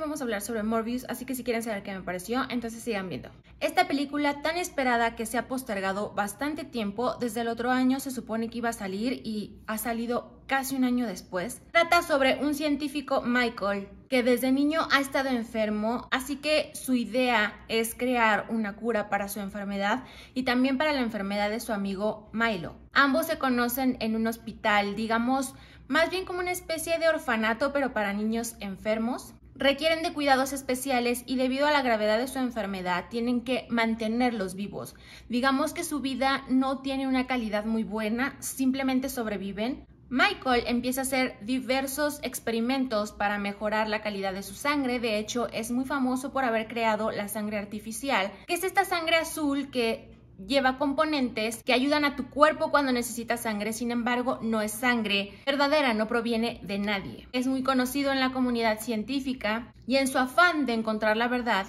vamos a hablar sobre Morbius, así que si quieren saber qué me pareció, entonces sigan viendo. Esta película tan esperada que se ha postergado bastante tiempo, desde el otro año se supone que iba a salir y ha salido casi un año después, trata sobre un científico Michael que desde niño ha estado enfermo, así que su idea es crear una cura para su enfermedad y también para la enfermedad de su amigo Milo. Ambos se conocen en un hospital, digamos, más bien como una especie de orfanato, pero para niños enfermos requieren de cuidados especiales y debido a la gravedad de su enfermedad tienen que mantenerlos vivos. Digamos que su vida no tiene una calidad muy buena, simplemente sobreviven. Michael empieza a hacer diversos experimentos para mejorar la calidad de su sangre, de hecho es muy famoso por haber creado la sangre artificial, que es esta sangre azul que lleva componentes que ayudan a tu cuerpo cuando necesitas sangre, sin embargo no es sangre verdadera, no proviene de nadie. Es muy conocido en la comunidad científica y en su afán de encontrar la verdad,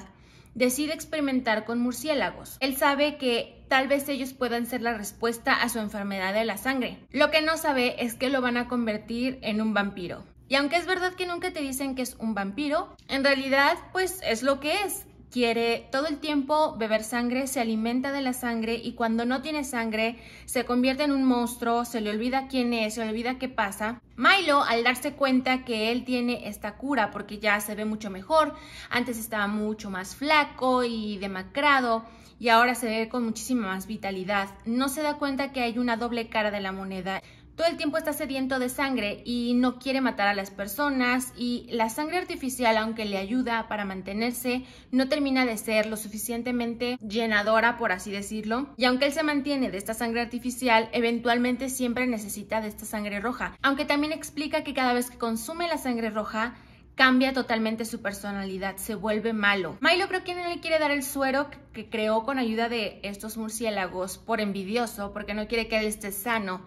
decide experimentar con murciélagos. Él sabe que tal vez ellos puedan ser la respuesta a su enfermedad de la sangre. Lo que no sabe es que lo van a convertir en un vampiro. Y aunque es verdad que nunca te dicen que es un vampiro, en realidad pues es lo que es quiere todo el tiempo beber sangre, se alimenta de la sangre y cuando no tiene sangre se convierte en un monstruo, se le olvida quién es, se le olvida qué pasa. Milo, al darse cuenta que él tiene esta cura porque ya se ve mucho mejor, antes estaba mucho más flaco y demacrado y ahora se ve con muchísima más vitalidad, no se da cuenta que hay una doble cara de la moneda todo el tiempo está sediento de sangre y no quiere matar a las personas y la sangre artificial, aunque le ayuda para mantenerse, no termina de ser lo suficientemente llenadora, por así decirlo. Y aunque él se mantiene de esta sangre artificial, eventualmente siempre necesita de esta sangre roja. Aunque también explica que cada vez que consume la sangre roja, cambia totalmente su personalidad, se vuelve malo. Milo creo que no le quiere dar el suero que creó con ayuda de estos murciélagos por envidioso, porque no quiere que él esté sano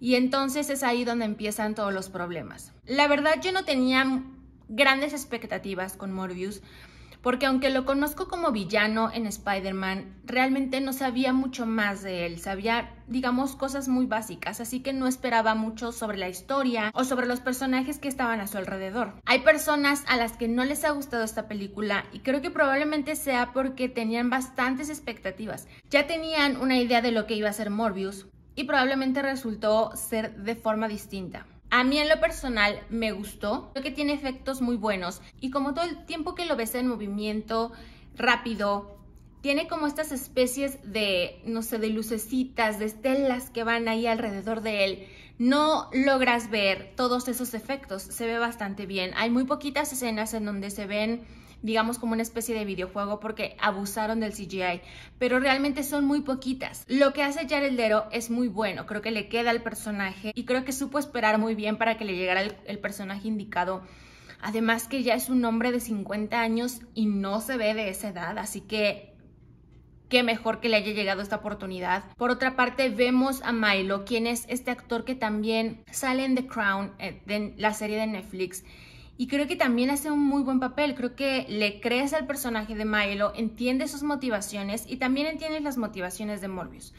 y entonces es ahí donde empiezan todos los problemas. La verdad yo no tenía grandes expectativas con Morbius, porque aunque lo conozco como villano en Spider-Man, realmente no sabía mucho más de él, sabía, digamos, cosas muy básicas, así que no esperaba mucho sobre la historia o sobre los personajes que estaban a su alrededor. Hay personas a las que no les ha gustado esta película y creo que probablemente sea porque tenían bastantes expectativas. Ya tenían una idea de lo que iba a ser Morbius, y probablemente resultó ser de forma distinta. A mí en lo personal me gustó, creo que tiene efectos muy buenos y como todo el tiempo que lo ves en movimiento rápido, tiene como estas especies de, no sé, de lucecitas, de estelas que van ahí alrededor de él. No logras ver todos esos efectos, se ve bastante bien. Hay muy poquitas escenas en donde se ven digamos como una especie de videojuego porque abusaron del CGI, pero realmente son muy poquitas. Lo que hace Jared Leto es muy bueno, creo que le queda al personaje y creo que supo esperar muy bien para que le llegara el, personaje indicado. Además que ya es un hombre de 50 años y no se ve de esa edad, así que qué mejor que le haya llegado esta oportunidad. Por otra parte, vemos a Milo, quien es este actor que también sale en The Crown, eh, en la serie de Netflix, y creo que también hace un muy buen papel. Creo que le crees al personaje de Milo, entiendes sus motivaciones y también entiendes las motivaciones de Morbius.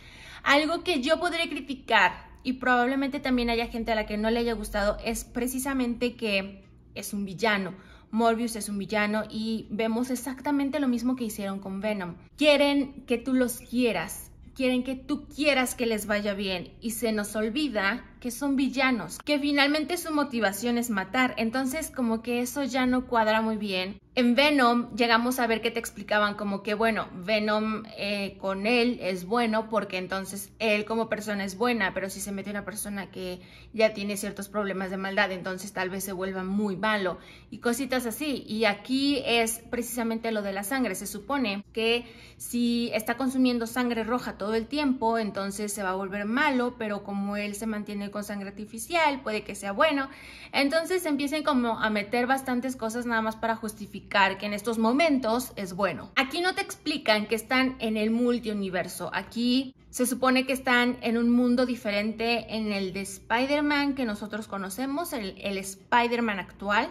Algo que yo podré criticar y probablemente también haya gente a la que no le haya gustado es precisamente que es un villano. Morbius es un villano y vemos exactamente lo mismo que hicieron con Venom. Quieren que tú los quieras, quieren que tú quieras que les vaya bien y se nos olvida que son villanos, que finalmente su motivación es matar. Entonces como que eso ya no cuadra muy bien en Venom llegamos a ver que te explicaban como que, bueno, Venom eh, con él es bueno porque entonces él como persona es buena, pero si se mete una persona que ya tiene ciertos problemas de maldad, entonces tal vez se vuelva muy malo y cositas así. Y aquí es precisamente lo de la sangre. Se supone que si está consumiendo sangre roja todo el tiempo, entonces se va a volver malo, pero como él se mantiene con sangre artificial, puede que sea bueno. Entonces empiecen como a meter bastantes cosas nada más para justificar que en estos momentos es bueno. Aquí no te explican que están en el multiuniverso. Aquí se supone que están en un mundo diferente en el de Spider-Man que nosotros conocemos, el, el Spider-Man actual.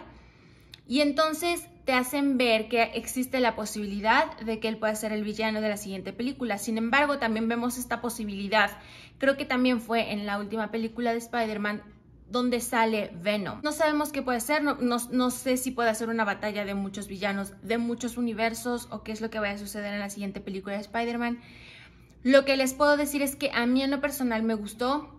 Y entonces te hacen ver que existe la posibilidad de que él pueda ser el villano de la siguiente película. Sin embargo, también vemos esta posibilidad. Creo que también fue en la última película de Spider-Man donde sale Venom. No sabemos qué puede ser, no, no, sé si puede ser una batalla de muchos villanos, de muchos universos o qué es lo que vaya a suceder en la siguiente película de Spider-Man. Lo que les puedo decir es que a mí en lo personal me gustó,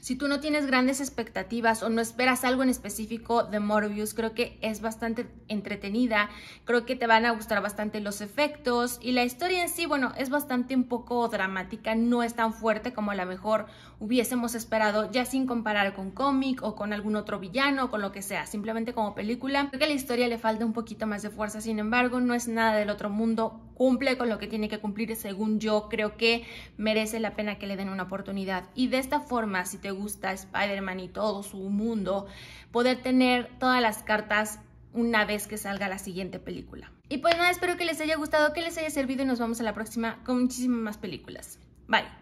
si tú no tienes grandes expectativas o no esperas algo en específico de Morbius, creo que es bastante entretenida, creo que te van a gustar bastante los efectos y la historia en sí, bueno, es bastante un poco dramática, no es tan fuerte como a lo mejor hubiésemos esperado, ya sin comparar con cómic o con algún otro villano o con lo que sea, simplemente como película. Creo que a la historia le falta un poquito más de fuerza, sin embargo, no es nada del otro mundo, cumple con lo que tiene que cumplir, según yo creo que merece la pena que le den una oportunidad. Y de esta forma, si te gusta Spider-Man y todo su mundo, poder tener todas las cartas una vez que salga la siguiente película. Y pues nada, espero que les haya gustado, que les haya servido y nos vamos a la próxima con muchísimas más películas. Bye.